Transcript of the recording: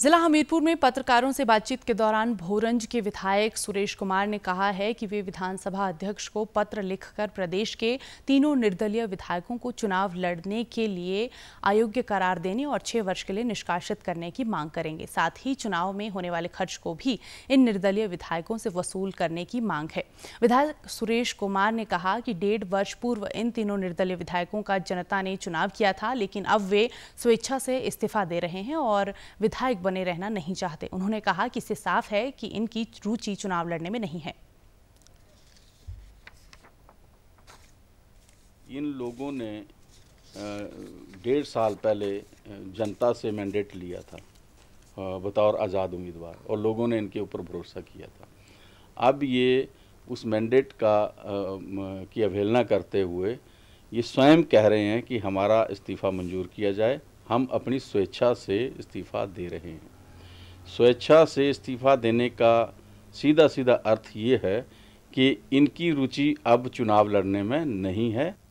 जिला हमीरपुर में पत्रकारों से बातचीत के दौरान भोरंज के विधायक सुरेश कुमार ने कहा है कि वे विधानसभा अध्यक्ष को पत्र लिखकर प्रदेश के तीनों निर्दलीय विधायकों को चुनाव लड़ने के लिए अयोग्य करार देने और छह वर्ष के लिए निष्कासित करने की मांग करेंगे साथ ही चुनाव में होने वाले खर्च को भी इन निर्दलीय विधायकों से वसूल करने की मांग है विधायक सुरेश कुमार ने कहा कि डेढ़ वर्ष पूर्व इन तीनों निर्दलीय विधायकों का जनता ने चुनाव किया था लेकिन अब वे स्वेच्छा से इस्तीफा दे रहे हैं और विधायक बने रहना नहीं चाहते उन्होंने कहा कि इससे साफ है कि इनकी रुचि चुनाव लड़ने में नहीं है इन लोगों ने डेढ़ साल पहले जनता से मैंडेट लिया था बतौर आज़ाद उम्मीदवार और लोगों ने इनके ऊपर भरोसा किया था अब ये उस मैंडेट का की अवहेलना करते हुए ये स्वयं कह रहे हैं कि हमारा इस्तीफ़ा मंजूर किया जाए हम अपनी स्वेच्छा से इस्तीफ़ा दे रहे हैं स्वेच्छा से इस्तीफ़ा देने का सीधा सीधा अर्थ ये है कि इनकी रुचि अब चुनाव लड़ने में नहीं है